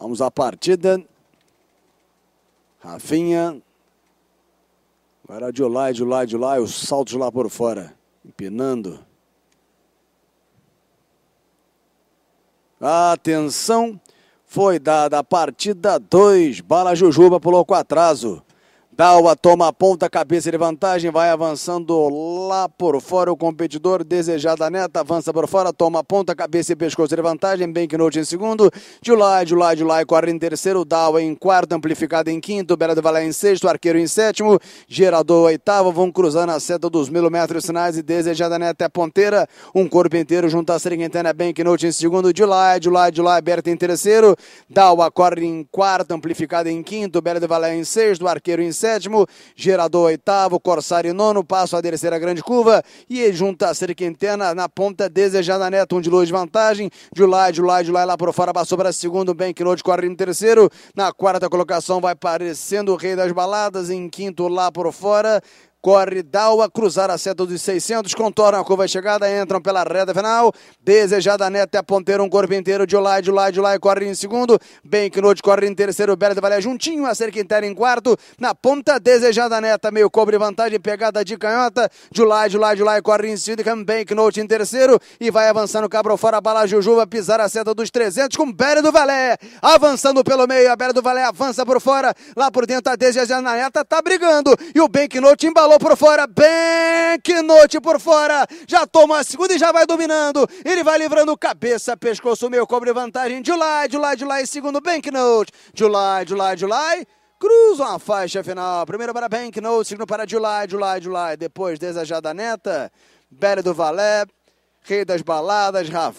Vamos à partida. Rafinha. Agora de lá, de lá, de lá, os saltos lá por fora. Empinando. Atenção, foi dada a partida 2. Bala Jujuba pulou com atraso. Dawa toma a ponta, cabeça de vantagem, vai avançando lá por fora o competidor, desejada a neta, avança por fora, toma a ponta, cabeça e pescoço de vantagem, Note em segundo, de de de lá, e corre em terceiro, Dawa em quarto, Amplificado em quinto, Bela de Valé em sexto, Arqueiro em sétimo, Gerador oitavo, vão cruzando a seta dos mil metros sinais e desejada neta é ponteira, um corpo inteiro junto à Bank Note em segundo, de de lá, de lá, aberta em terceiro, Dawa corre em quarto, Amplificado em quinto, Bela de Valé em sexto, Arqueiro em sétimo, sétimo, Gerador oitavo, Corsário nono, passo à terceira grande curva e junta a Quintana na ponta desejada Neto, um de luz de vantagem, de lá de lá de lá por fora, passou para segundo, bem que de corre em terceiro, na quarta colocação vai parecendo o rei das baladas, em quinto lá por fora, Corre Dalva, cruzar a seta dos 600, contorna a curva de chegada, entram pela reta final. Desejada Neta é ponteiro, um corpo inteiro. de olá de olá de Olai, corre em segundo. Bem que noite corre em terceiro. do Valé juntinho, a cerca inteira em quarto. Na ponta, Desejada Neta, meio cobre vantagem, pegada de canhota. De olá de olá de Olai, corre em segundo. Bem que noite em terceiro. E vai avançando cabra fora, bala Jujuba, pisar a seta dos 300 com Bela do Valé. Avançando pelo meio, a Bélez do Valé avança por fora. Lá por dentro, a Desejada Neta tá brigando. E o Bem que embalou falou por fora, bem que noite por fora. Já toma a segunda e já vai dominando. Ele vai livrando cabeça, pescoço, meio cobre vantagem. De lá, de lá, de lá e segundo, bem que noite. De lá, de lá, de lá cruzam a faixa final. Primeiro para Banknote, segundo para July, July, July. Depois, Desejada Neta, Belo do Valé, Rei das Baladas, Rafa.